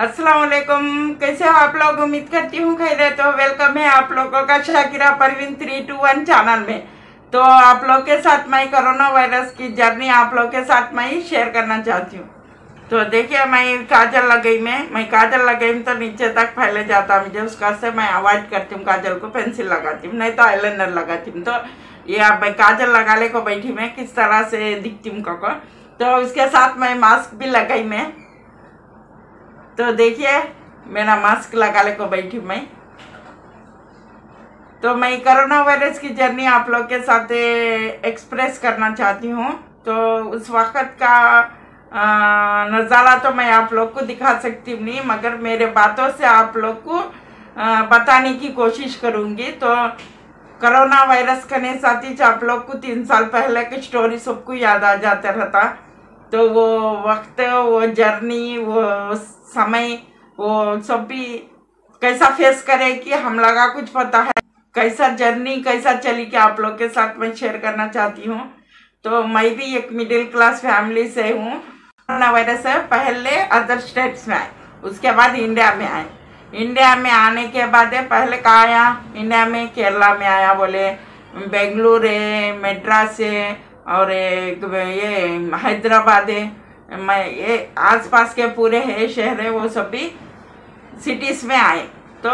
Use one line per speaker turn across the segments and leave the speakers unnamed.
असलम कैसे हो आप लोग उम्मीद करती हूँ खैर तो वेलकम है आप लोगों का Shakira Parveen three two one channel में तो आप लोग के साथ मैं कोरोना वायरस की जर्नी आप लोग के साथ मैं शेयर करना चाहती हूँ तो देखिए मैं काजल लगाई में मैं काजल लगाई तो नीचे तक फैले जाता हूँ मुझे उसका से मैं अवॉइड करती हूँ काजल को पेंसिल लगाती हूँ नहीं तो आईलाइनर लगाती हूँ तो ये आप मैं काजल लगा ले को बैठी मैं किस तरह से दिखती हूँ को तो उसके साथ मैं मास्क भी लगाई मैं तो देखिए मेरा मास्क लगा ले को बैठी मैं तो मैं कोरोना वायरस की जर्नी आप लोग के साथ एक्सप्रेस करना चाहती हूँ तो उस वक्त का नज़ारा तो मैं आप लोग को दिखा सकती नहीं मगर मेरे बातों से आप लोग को बताने की कोशिश करूँगी तो कोरोना वायरस करने साथ ही आप लोग को तीन साल पहले की स्टोरी सबको याद आ जाता रहता तो वो वक्त वो जर्नी वो समय वो सब भी कैसा फेस करे कि हम लगा कुछ पता है कैसा जर्नी कैसा चली कि आप लोग के साथ मैं शेयर करना चाहती हूँ तो मैं भी एक मिडिल क्लास फैमिली से हूँ कोरोना वायरस पहले अदर स्टेट्स में आए उसके बाद इंडिया में आए इंडिया में आने के बाद पहले कहाँ आया इंडिया में केरला में आया बोले बेंगलुरु है मेड्रास है और ये हैदराबाद है मैं ये आसपास के पूरे है शहर है वो सब भी सिटीज़ में आए तो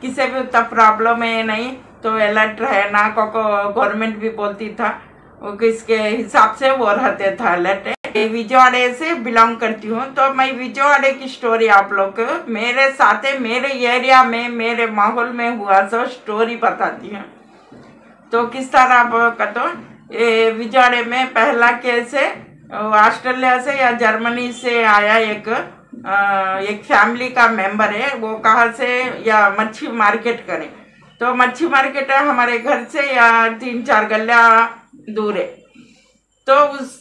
किसी भी उतना प्रॉब्लम है नहीं तो अलर्ट रहना को, को गवर्नमेंट भी बोलती था वो किसके हिसाब से वो रहते था अलर्ट विजयवाड़े से बिलोंग करती हूँ तो मैं विजयवाड़े की स्टोरी आप लोग को मेरे साथ मेरे एरिया में मेरे माहौल में हुआ सो स्टोरी बताती हूँ तो किस तरह आप कहते ये विजयवाड़े में पहला केस है ऑस्ट्रेलिया से या जर्मनी से आया एक एक फैमिली का मेंबर है वो कहाँ से या मच्छी मार्केट करें तो मच्छी मार्केट है हमारे घर से या तीन चार गल्ला दूर है तो उस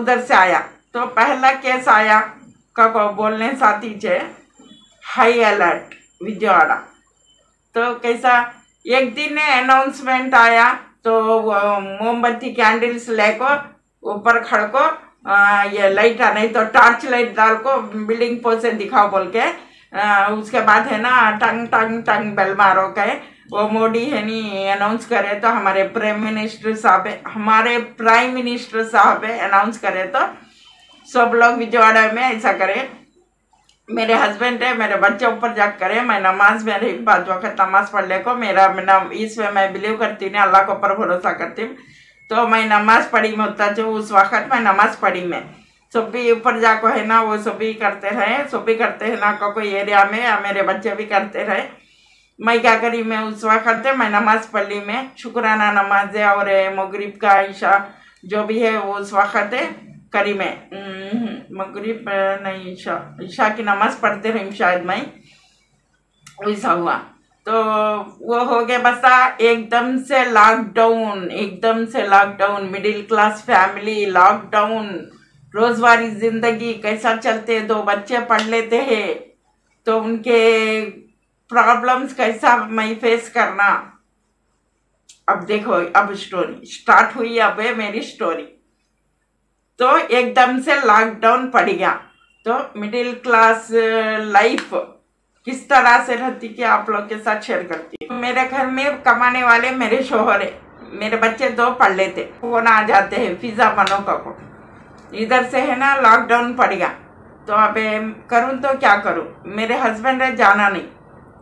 उधर से आया तो पहला केस आया का को बोलने साथी चे हाई अलर्ट विजयवाड़ा तो कैसा एक दिन अनाउंसमेंट आया तो मोमबत्ती कैंडल्स लेकर ऊपर खड़ को ये लाइट नहीं तो टॉर्च लाइट डाल को बिल्डिंग पोल से दिखाओ बोल के उसके बाद है ना टंग टंग टंग बेल मारो के वो मोदी है नी अनाउंस करे तो हमारे प्राइम मिनिस्टर साहब हमारे प्राइम मिनिस्टर साहब अनाउंस करे तो सब लोग विजयवाड़ा में ऐसा करें मेरे हस्बैंड है मेरे बच्चे ऊपर जाग करे मैं नमाज मेरे बाद वक्त नमाज पढ़ने को मेरा नाम इसमें मैं बिलीव करती हूँ अल्लाह के ऊपर भरोसा करती हूँ तो मैं नमाज पढ़ी में उतर जो उस वक्त मैं नमाज पढ़ी में सब भी ऊपर जाको है ना वो सभी करते रहे सभी करते हैं ना कोई एरिया में या मेरे बच्चे भी करते रहे मैं क्या करी मैं उस वक्त मैं नमाज पढ़ी में शुक्राना नमाज है और मगरब का ईशा जो भी है वो उस वक्त करी मैं मगरब हम्म, नहीं ईशा ईशा की नमाज पढ़ते रही शायद मैं ऐसा हुआ तो वो हो गया बसा एकदम से लॉकडाउन एकदम से lockdown middle class family lockdown रोजवारी जिंदगी कैसा चलते दो बच्चे पढ़ लेते हैं तो उनके प्रॉब्लम्स कैसा मैं फेस करना अब देखो अब स्टोरी स्टार्ट हुई अब है मेरी स्टोरी तो एकदम से लॉकडाउन पड़ गया तो मिडिल क्लास लाइफ किस तरह से रहती कि आप लोग के साथ शेयर करती हूँ मेरे घर में कमाने वाले मेरे शोहर है मेरे बच्चे दो पढ़ लेते फोन आ जाते हैं पिज़्ज़ा बनो का को इधर से है ना लॉकडाउन पड़ गया तो अब करूँ तो क्या करूँ मेरे हस्बैंड है जाना नहीं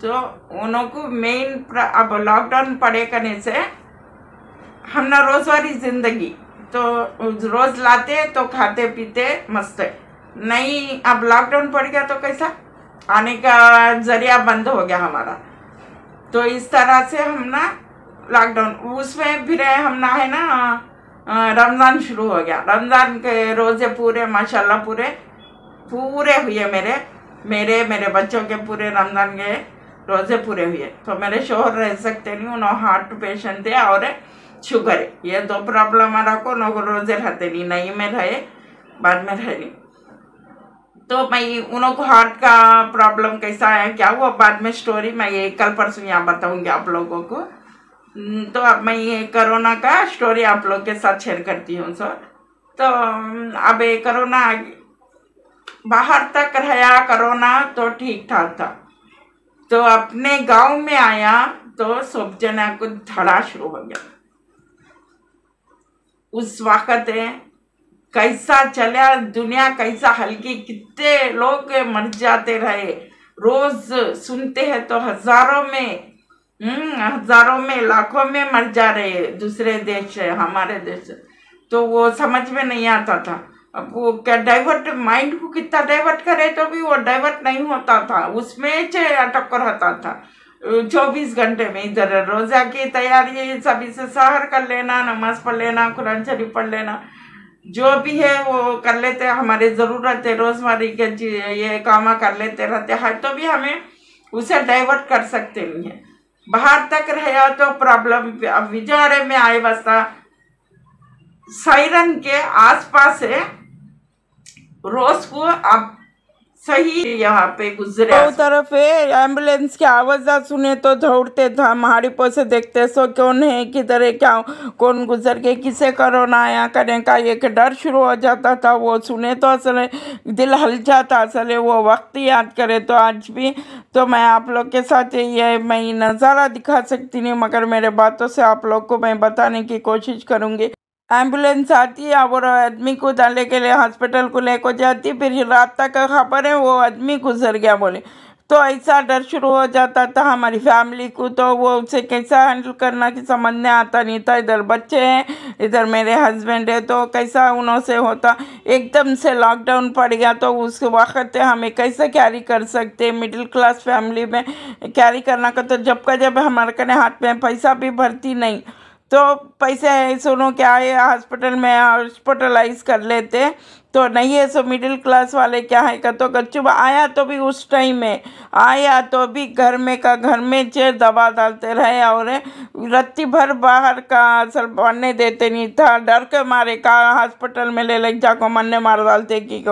तो उन को मेन अब लॉकडाउन पड़े करने से हम ना रोज़ वाली ज़िंदगी तो रोज़ लाते तो खाते पीते मस्त नहीं अब लॉकडाउन पड़ गया तो कैसा आने का जरिया बंद हो गया हमारा तो इस तरह से हम ना लॉकडाउन उसमें फिर हम ना है ना रमज़ान शुरू हो गया रमज़ान के रोज़े पूरे माशाल्लाह पूरे पूरे हुए मेरे मेरे मेरे बच्चों के पूरे रमज़ान के रोज़े पूरे हुए तो मेरे शोहर रह सकते नहीं उन्होंने हार्ट पेशेंट थे और शुगर ये दो तो प्रॉब्लम हमारा को नो रोज़े रहते नहीं नहीं में रहे बाद में रह नहीं तो मैं को हार्ट का प्रॉब्लम कैसा आया क्या हुआ बाद में स्टोरी मैं ये कल परसों यहाँ बताऊँगी आप लोगों को हम्म, तो अब मैं ये करोना का स्टोरी आप लोग के साथ शेयर करती हूँ सर तो हम्म, अब ये करोना बाहर तक रहा करोना तो ठीक ठाक था तो अपने गांव में आया तो सब जना को धड़ा शुरू हो गया उस वक्त कैसा चला दुनिया कैसा हल्की कितने लोग मर जाते रहे रोज सुनते हैं तो हजारों में हम्म, हजारों में लाखों में मर जा रहे दूसरे देश हमारे देश तो वो समझ में नहीं आता था अब वो क्या डाइवर्ट माइंड को कितना डाइवर्ट करे तो भी वो डाइवर्ट नहीं होता था उसमें अटक रहता था चौबीस घंटे में इधर रोजा की तैयारी सभी से सहर कर लेना नमाज पढ़ लेना कुरान शरीफ पढ़ लेना जो भी है वो कर लेते हैं हमारे ज़रूरत है रोज़मर्रा के ये काम कर लेते रहते हैं तो भी हमें उसे डाइवर्ट कर सकते नहीं है बाहर तक रहा तो प्रॉब्लम विजारे में आए बसा साइरन के आसपास है रोज को आप सही यहाँ पे गुजरे तरफ है एम्बुलेंस की आवाज सुने तो दौड़ते था पो से देखते सो क्यों नहीं किधर है क्या कौन गुजर के किसे कोरोना आया करने का एक डर शुरू हो जाता था वो सुने तो असल दिल हल जाता असल वो वक्त याद करे तो आज भी तो मैं आप लोग के साथ ये मैं नज़ारा दिखा सकती नहीं मगर मेरे बातों से आप लोग को मैं बताने की कोशिश करूँगी एम्बुलेंस आती है और आदमी को डाले के लिए हॉस्पिटल को लेकर जाती फिर रात तक खबर है वो आदमी गुजर गया बोले तो ऐसा डर शुरू हो जाता था हमारी फैमिली को तो वो उसे कैसा हैंडल करना कि समझ में आता नहीं था इधर बच्चे हैं इधर मेरे हस्बैंड है तो कैसा उनसे होता एकदम से लॉकडाउन पड़ गया तो उस वक्त हमें कैसे कैरी कर सकते मिडिल क्लास फैमिली में कैरी करना का तो जब का जब हमारे कने हाथ में पैसा भी भरती नहीं तो पैसे है सोनों के आए हॉस्पिटल में हॉस्पिटलाइज कर लेते तो नहीं है सो मिडिल क्लास वाले क्या है का तो गच्चू आया तो भी उस टाइम में आया तो भी घर में का घर में चेर दबा डालते रहे और रत्ती भर बाहर का असर बनने देते नहीं था डर के मारे का हॉस्पिटल में ले ले जाको मरने मार डालते कि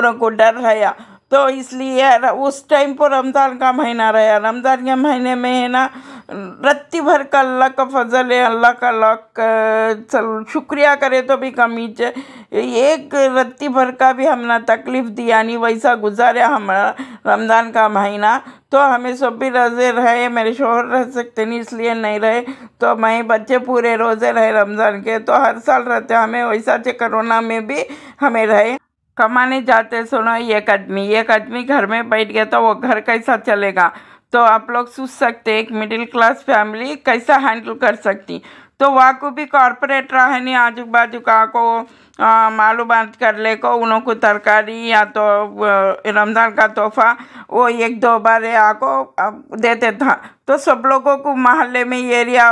उनको डर है तो इसलिए उस टाइम पर रमज़ान का महीना रहा रमज़ान के महीने में है ना रत्ती भर का अल्लाह का फजल है अल्लाह का चल शुक्रिया करे तो भी कमी चे एक रत्ती भर का भी हमने तकलीफ़ दिया नहीं वैसा गुजारे हमारा रमज़ान का महीना तो हमें सब भी रोज़े रहे मेरे शोहर रह सकते नहीं इसलिए नहीं रहे तो मैं बच्चे पूरे रोज़े रहे रमज़ान के तो हर साल रहते हमें वैसा थे कोरोना में भी हमें रहे कमाने जाते सुनो एक आदमी एक आदमी घर में बैठ गया तो वो घर कैसा चलेगा तो आप लोग सोच सकते एक मिडिल क्लास फैमिली कैसा हैंडल कर सकती तो वहाँ को भी कॉरपोरेट रहा है नहीं आजू बाजू का को आलू बांध कर को उन को तरकारी या तो रमज़ान का तोहफा वो एक दो बार आको देते था तो सब लोगों को मोहल्ले में एरिया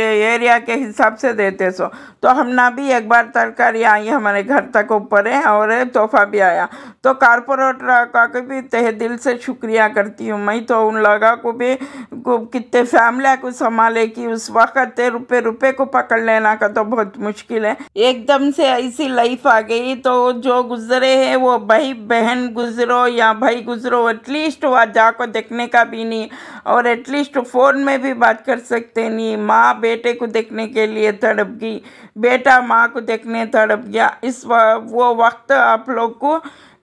एरिया के हिसाब से देते सो तो हम ना भी एक बार तरकारी आई हमारे घर तक ऊपर है और तोहफा भी आया तो कारपोरेटर का भी तहे दिल से शुक्रिया करती हूँ मैं तो उन लोगों को भी कितने फैमिली को संभाले कि उस वक्त रुपये रुपये को पकड़ लेना का तो बहुत मुश्किल है एकदम से ऐसी लाइफ आ गई तो जो गुजरे हैं वो भाई बहन गुजरो या भाई गुजरो एटलीस्ट वह को देखने का भी नहीं और एटलीस्ट फ़ोन में भी बात कर सकते नहीं माँ बेटे को देखने के लिए तड़प गई बेटा माँ को देखने तड़प गया इस वो वक्त आप लोग को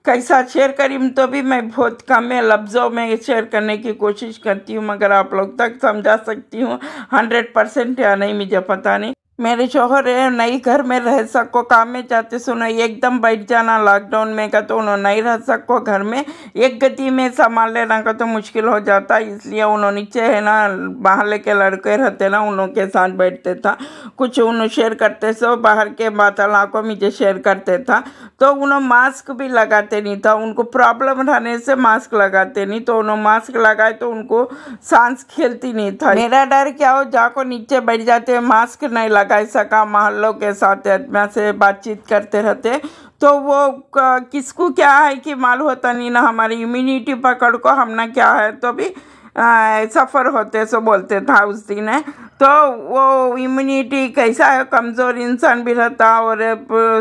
कैसा शेयर करी तो भी मैं बहुत कम है लफ्ज़ों में शेयर करने की कोशिश करती हूँ मगर आप लोग तक समझा सकती हूँ हंड्रेड परसेंट या नहीं मुझे पता नहीं मेरे शोहर नहीं घर में रह सको काम में जाते सुनो एकदम बैठ जाना लॉकडाउन में का तो उन्होंने नहीं रह सको घर में एक गति में संभाल लेना का तो मुश्किल हो जाता इसलिए उन्होंने नीचे है ना बाहर के लड़के रहते ना उन के साथ बैठते था कुछ उन्होंने शेयर करते सो बाहर के बातला को मुझे शेयर करते था तो उन्होंने मास्क भी लगाते नहीं था उनको प्रॉब्लम रहने से मास्क लगाते नहीं तो उन्होंने मास्क लगाए तो उनको सांस खेलती नहीं था मेरा डर क्या हो जाको नीचे बैठ जाते मास्क नहीं लगा कैसा का मोहल्लों के साथ से बातचीत करते रहते तो वो किसको क्या है कि मालूम होता नहीं ना हमारी इम्यूनिटी पकड़ को हम ना क्या है तो भी सफ़र होते सो बोलते था उस दिन है तो वो इम्यूनिटी कैसा है कमज़ोर इंसान भी रहता और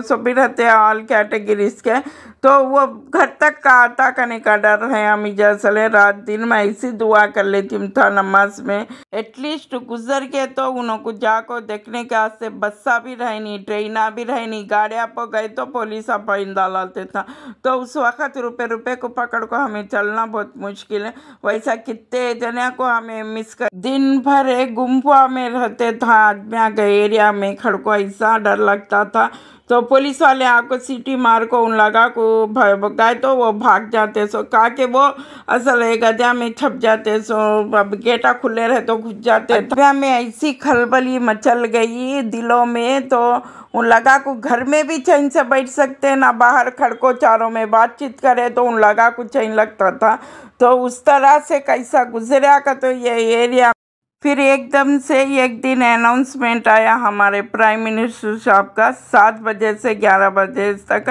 सब भी रहते हैं ऑल कैटेगरीज के तो वो घर तक का आता करने का डर है हम जैसल रात दिन मैं इसी दुआ कर लेती हूँ था नमाज में एटलीस्ट गुजर के तो उनको जाको देखने के वास्ते बस्सा भी रहनी ट्रेना भी रहनी गाड़िया पर गए तो पुलिस इंदा लाते था तो उस वक्त रुपये रुपये को पकड़ को हमें चलना बहुत मुश्किल है वैसा कितने के जना को हमें मिस कर दिन भर एक गुम्फा में रहते था आदमिया के एरिया में खड़को ऐसा डर लगता था तो पुलिस वाले आपको सीटी मार को उन लगा को भगाए तो वो भाग जाते सो कहा के वो असल है गजा में छप जाते सो अब गेटा खुले रहे तो घुस जाते गजा में ऐसी खलबली मचल गई दिलों में तो उन लगा को घर में भी चैन से बैठ सकते हैं ना बाहर खड़को चारों में बातचीत करे तो उन लगा को चैन लगता था तो उस तरह से कैसा गुजरा का तो ये एरिया फिर एकदम से एक दिन अनाउंसमेंट आया हमारे प्राइम मिनिस्टर साहब का सात बजे से ग्यारह बजे तक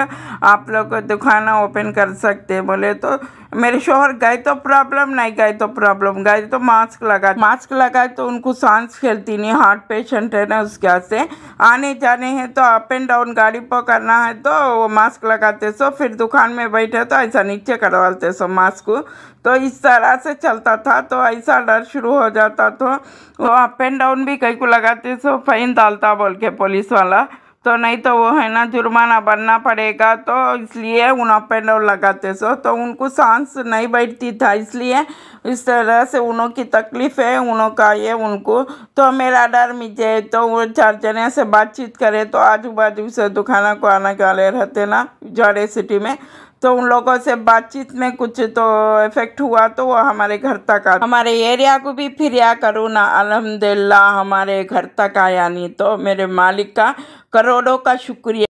आप लोग दुकाना ओपन कर सकते बोले तो मेरे शोहर गए तो प्रॉब्लम नहीं गए तो प्रॉब्लम गए तो मास्क लगाए मास्क लगाए तो उनको सांस फैलती नहीं हार्ट पेशेंट है ना उसके हाथ से आने जाने हैं तो अप एंड डाउन गाड़ी पर करना है तो वो मास्क लगाते सो फिर दुकान में बैठे तो ऐसा नीचे करवाते सो मास्क को तो इस तरह से चलता था तो ऐसा डर शुरू हो जाता तो वो अप एंड डाउन भी कहीं को लगाते सो फाइन डालता बोल के पुलिस वाला तो नहीं तो वो है ना जुर्माना भरना पड़ेगा तो इसलिए उन अप एंड डाउन लगाते सो तो उनको सांस नहीं बैठती था इसलिए इस तरह से उनों की तकलीफ़ है उनों का ये उनको तो मेरा डर मिजे तो वो चार जने से बातचीत करे तो आजू बाजू से दुखाना को आने वाले रहते ना जड़े सिटी में तो उन लोगों से बातचीत में कुछ तो इफेक्ट हुआ तो वो हमारे घर तक आ हमारे एरिया को भी फिर या करो ना अलहमदिल्ला हमारे घर तक आया नहीं तो मेरे मालिक का करोड़ों का शुक्रिया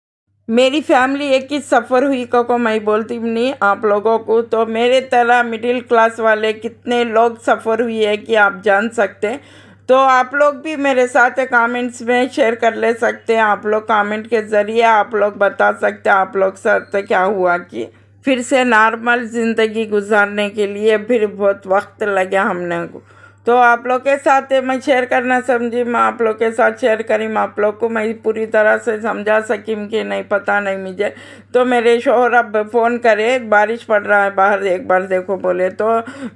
मेरी फैमिली एक ही सफ़र हुई को, को मैं बोलती नहीं आप लोगों को तो मेरे तरह मिडिल क्लास वाले कितने लोग सफ़र हुई है कि आप जान सकते तो आप लोग भी मेरे साथ कमेंट्स में शेयर कर ले सकते हैं आप लोग कमेंट के ज़रिए आप लोग बता सकते हैं आप लोग साथ क्या हुआ कि फिर से नॉर्मल ज़िंदगी गुजारने के लिए फिर बहुत वक्त लगा हमने को तो आप लोग के साथ मैं शेयर करना समझी मैं आप लोग के साथ शेयर करी मैं आप लोग को मैं पूरी तरह से समझा सकी कि नहीं पता नहीं मुझे तो मेरे शोहर अब फ़ोन करे बारिश पड़ रहा है बाहर एक बार देखो बोले तो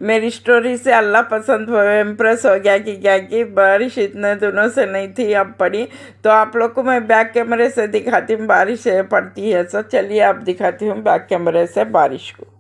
मेरी स्टोरी से अल्लाह पसंद हो इम्प्रेस हो गया कि क्या कि बारिश इतने दिनों से नहीं थी अब पड़ी तो आप लोग को मैं बैक कैमरे से दिखाती हूँ बारिश पड़ती है सर चलिए आप दिखाती हूँ बैक कैमरे से बारिश को